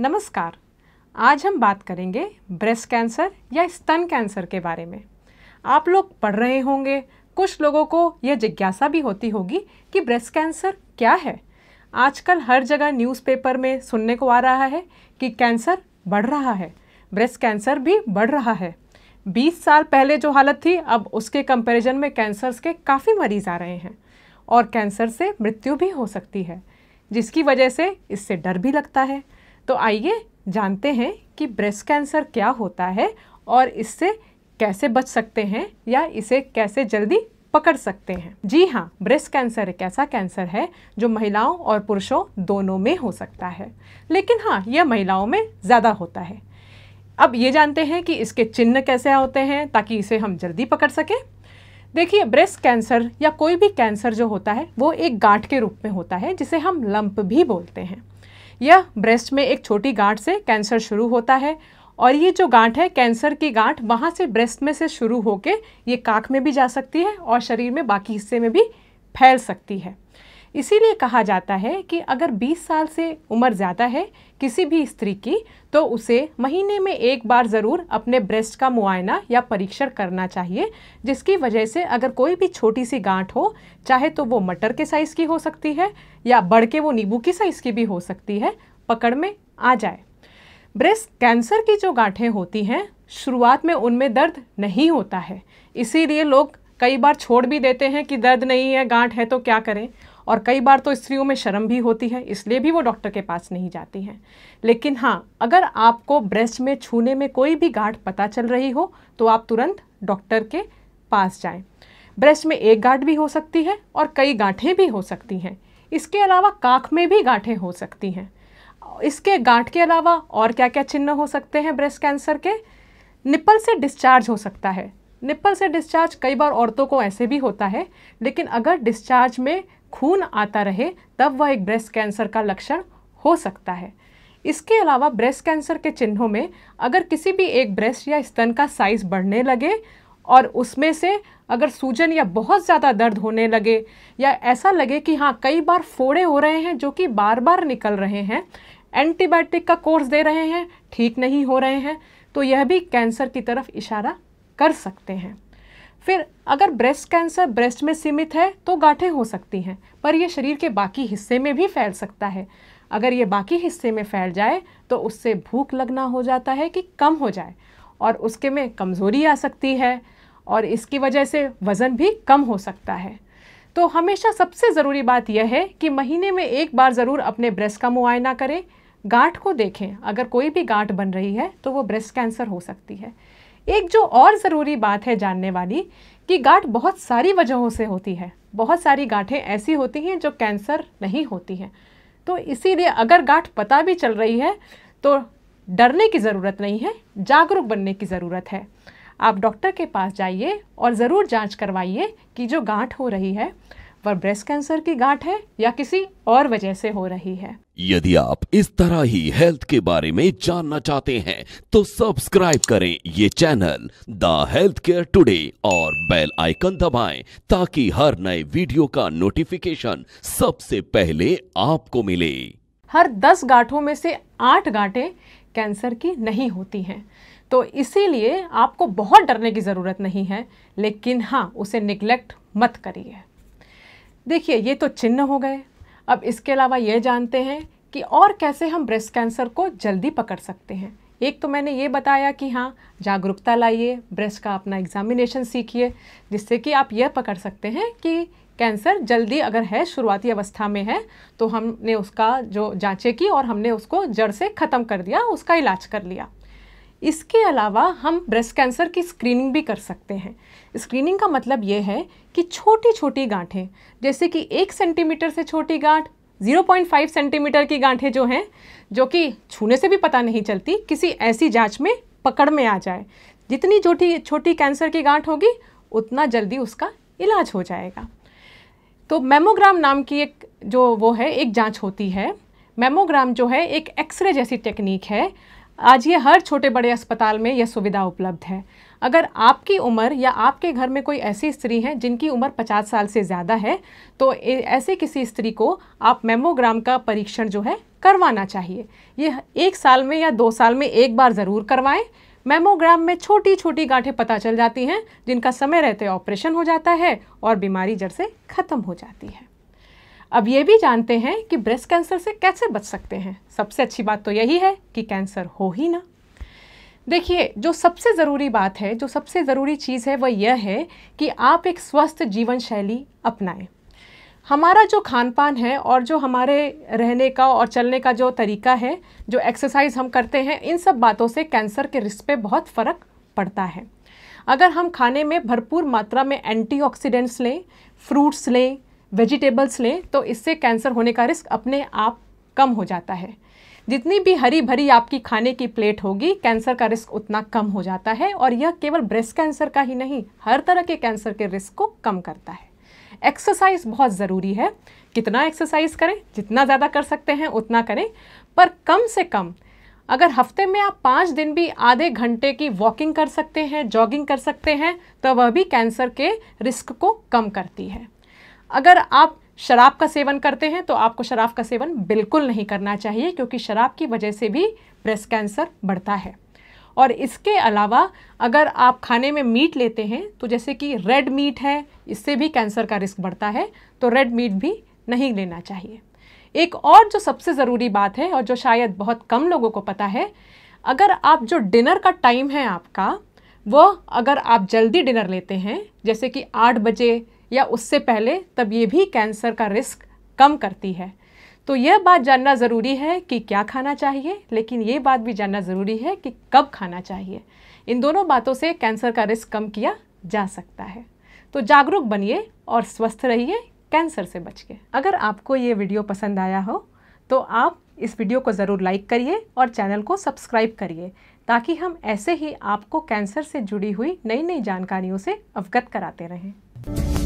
नमस्कार आज हम बात करेंगे ब्रेस्ट कैंसर या स्तन कैंसर के बारे में आप लोग पढ़ रहे होंगे कुछ लोगों को यह जिज्ञासा भी होती होगी कि ब्रेस्ट कैंसर क्या है आजकल हर जगह न्यूज़पेपर में सुनने को आ रहा है कि कैंसर बढ़ रहा है ब्रेस्ट कैंसर भी बढ़ रहा है 20 साल पहले जो हालत थी अब उसके कंपैरिजन में कैंसर्स के काफ़ी मरीज़ आ रहे हैं और कैंसर से मृत्यु भी हो सकती है जिसकी वजह से इससे डर भी लगता है तो आइए जानते हैं कि ब्रेस्ट कैंसर क्या होता है और इससे कैसे बच सकते हैं या इसे कैसे जल्दी पकड़ सकते हैं जी हाँ ब्रेस्ट कैंसर एक ऐसा कैंसर है जो महिलाओं और पुरुषों दोनों में हो सकता है लेकिन हाँ यह महिलाओं में ज़्यादा होता है अब ये जानते हैं कि इसके चिन्ह कैसे होते हैं ताकि इसे हम जल्दी पकड़ सकें देखिए ब्रेस्ट कैंसर या कोई भी कैंसर जो होता है वो एक गांठ के रूप में होता है जिसे हम लंप भी बोलते हैं यह ब्रेस्ट में एक छोटी गांठ से कैंसर शुरू होता है और ये जो गांठ है कैंसर की गांठ वहाँ से ब्रेस्ट में से शुरू होकर ये काक में भी जा सकती है और शरीर में बाकी हिस्से में भी फैल सकती है इसीलिए कहा जाता है कि अगर 20 साल से उम्र ज़्यादा है किसी भी स्त्री की तो उसे महीने में एक बार ज़रूर अपने ब्रेस्ट का मुआयना या परीक्षण करना चाहिए जिसकी वजह से अगर कोई भी छोटी सी गांठ हो चाहे तो वो मटर के साइज़ की हो सकती है या बढ़ के वो नींबू की साइज़ की भी हो सकती है पकड़ में आ जाए ब्रेस्ट कैंसर की जो गांठें होती हैं शुरुआत में उनमें दर्द नहीं होता है इसीलिए लोग कई बार छोड़ भी देते हैं कि दर्द नहीं है गांठ है तो क्या करें और कई बार तो स्त्रियों में शर्म भी होती है इसलिए भी वो डॉक्टर के पास नहीं जाती हैं लेकिन हाँ अगर आपको ब्रेस्ट में छूने में कोई भी गांठ पता चल रही हो तो आप तुरंत डॉक्टर के पास जाएं। ब्रेस्ट में एक गांठ भी हो सकती है और कई गांठें भी हो सकती हैं इसके अलावा काख में भी गांठें हो सकती हैं इसके गांठ के अलावा और क्या क्या चिन्ह हो सकते हैं ब्रेस्ट कैंसर के निप्पल से डिस्चार्ज हो सकता है निप्पल से डिस्चार्ज कई बार औरतों को ऐसे भी होता है लेकिन अगर डिस्चार्ज में खून आता रहे तब वह एक ब्रेस्ट कैंसर का लक्षण हो सकता है इसके अलावा ब्रेस्ट कैंसर के चिन्हों में अगर किसी भी एक ब्रेस्ट या स्तन का साइज़ बढ़ने लगे और उसमें से अगर सूजन या बहुत ज़्यादा दर्द होने लगे या ऐसा लगे कि हाँ कई बार फोड़े हो रहे हैं जो कि बार बार निकल रहे हैं एंटीबायोटिक का कोर्स दे रहे हैं ठीक नहीं हो रहे हैं तो यह भी कैंसर की तरफ इशारा कर सकते हैं फिर अगर ब्रेस्ट कैंसर ब्रेस्ट में सीमित है तो गांठें हो सकती हैं पर यह शरीर के बाकी हिस्से में भी फैल सकता है अगर ये बाकी हिस्से में फैल जाए तो उससे भूख लगना हो जाता है कि कम हो जाए और उसके में कमज़ोरी आ सकती है और इसकी वजह से वज़न भी कम हो सकता है तो हमेशा सबसे ज़रूरी बात यह है कि महीने में एक बार ज़रूर अपने ब्रेस्ट का मुआयना करें गांठ को देखें अगर कोई भी गांठ बन रही है तो वो ब्रेस्ट कैंसर हो सकती है एक जो और ज़रूरी बात है जानने वाली कि गांठ बहुत सारी वजहों से होती है बहुत सारी गांठें ऐसी होती हैं जो कैंसर नहीं होती हैं तो इसीलिए अगर गांठ पता भी चल रही है तो डरने की ज़रूरत नहीं है जागरूक बनने की ज़रूरत है आप डॉक्टर के पास जाइए और ज़रूर जांच करवाइए कि जो गांठ हो रही है वह ब्रेस्ट कैंसर की गांठ है या किसी और वजह से हो रही है यदि आप इस तरह ही हेल्थ के बारे में जानना चाहते हैं तो सब्सक्राइब करें ये channel the health care today और बेल आइकन दबाएं ताकि हर नए वीडियो का नोटिफिकेशन सबसे पहले आपको मिले हर 10 गांठों में से 8 गांठें कैंसर की नहीं होती हैं तो इसीलिए आपको बहुत डरने की ज़रूरत नहीं है लेकिन हाँ उसे निग्लेक्ट मत करिए देखिए ये तो चिन्ह हो गए अब इसके अलावा ये जानते हैं कि और कैसे हम ब्रेस्ट कैंसर को जल्दी पकड़ सकते हैं एक तो मैंने ये बताया कि हाँ जागरूकता लाइए ब्रेस्ट का अपना एग्जामिनेशन सीखिए जिससे कि आप यह पकड़ सकते हैं कि कैंसर जल्दी अगर है शुरुआती अवस्था में है तो हमने उसका जो जांचे की और हमने उसको जड़ से ख़त्म कर दिया उसका इलाज कर लिया इसके अलावा हम ब्रेस्ट कैंसर की स्क्रीनिंग भी कर सकते हैं स्क्रीनिंग का मतलब ये है कि छोटी छोटी गांठें जैसे कि एक सेंटीमीटर से छोटी गांठ 0.5 सेंटीमीटर की गांठें जो हैं जो कि छूने से भी पता नहीं चलती किसी ऐसी जांच में पकड़ में आ जाए जितनी छोटी छोटी कैंसर की गांठ होगी उतना जल्दी उसका इलाज हो जाएगा तो मेमोग्राम नाम की एक जो वो है एक जांच होती है मेमोग्राम जो है एक एक्सरे जैसी टेक्निक है आज ये हर छोटे बड़े अस्पताल में यह सुविधा उपलब्ध है अगर आपकी उम्र या आपके घर में कोई ऐसी स्त्री है जिनकी उम्र 50 साल से ज़्यादा है तो ऐसे किसी स्त्री को आप मेमोग्राम का परीक्षण जो है करवाना चाहिए ये एक साल में या दो साल में एक बार ज़रूर करवाएं मेमोग्राम में छोटी छोटी गांठें पता चल जाती हैं जिनका समय रहते ऑपरेशन हो जाता है और बीमारी जड़ से ख़त्म हो जाती है अब ये भी जानते हैं कि ब्रेस्ट कैंसर से कैसे बच सकते हैं सबसे अच्छी बात तो यही है कि कैंसर हो ही ना देखिए जो सबसे ज़रूरी बात है जो सबसे ज़रूरी चीज़ है वह यह है कि आप एक स्वस्थ जीवन शैली अपनाएं हमारा जो खान पान है और जो हमारे रहने का और चलने का जो तरीका है जो एक्सरसाइज हम करते हैं इन सब बातों से कैंसर के रिस्क पे बहुत फ़र्क पड़ता है अगर हम खाने में भरपूर मात्रा में एंटीऑक्सीडेंट्स लें फ्रूट्स लें वेजिटेबल्स लें तो इससे कैंसर होने का रिस्क अपने आप कम हो जाता है जितनी भी हरी भरी आपकी खाने की प्लेट होगी कैंसर का रिस्क उतना कम हो जाता है और यह केवल ब्रेस्ट कैंसर का ही नहीं हर तरह के कैंसर के रिस्क को कम करता है एक्सरसाइज बहुत ज़रूरी है कितना एक्सरसाइज करें जितना ज़्यादा कर सकते हैं उतना करें पर कम से कम अगर हफ्ते में आप पाँच दिन भी आधे घंटे की वॉकिंग कर सकते हैं जॉगिंग कर सकते हैं तो वह भी कैंसर के रिस्क को कम करती है अगर आप शराब का सेवन करते हैं तो आपको शराब का सेवन बिल्कुल नहीं करना चाहिए क्योंकि शराब की वजह से भी ब्रेस्ट कैंसर बढ़ता है और इसके अलावा अगर आप खाने में मीट लेते हैं तो जैसे कि रेड मीट है इससे भी कैंसर का रिस्क बढ़ता है तो रेड मीट भी नहीं लेना चाहिए एक और जो सबसे ज़रूरी बात है और जो शायद बहुत कम लोगों को पता है अगर आप जो डिनर का टाइम है आपका वो अगर आप जल्दी डिनर लेते हैं जैसे कि आठ बजे या उससे पहले तब ये भी कैंसर का रिस्क कम करती है तो यह बात जानना ज़रूरी है कि क्या खाना चाहिए लेकिन ये बात भी जानना ज़रूरी है कि कब खाना चाहिए इन दोनों बातों से कैंसर का रिस्क कम किया जा सकता है तो जागरूक बनिए और स्वस्थ रहिए कैंसर से बच के अगर आपको ये वीडियो पसंद आया हो तो आप इस वीडियो को ज़रूर लाइक करिए और चैनल को सब्सक्राइब करिए ताकि हम ऐसे ही आपको कैंसर से जुड़ी हुई नई नई जानकारियों से अवगत कराते रहें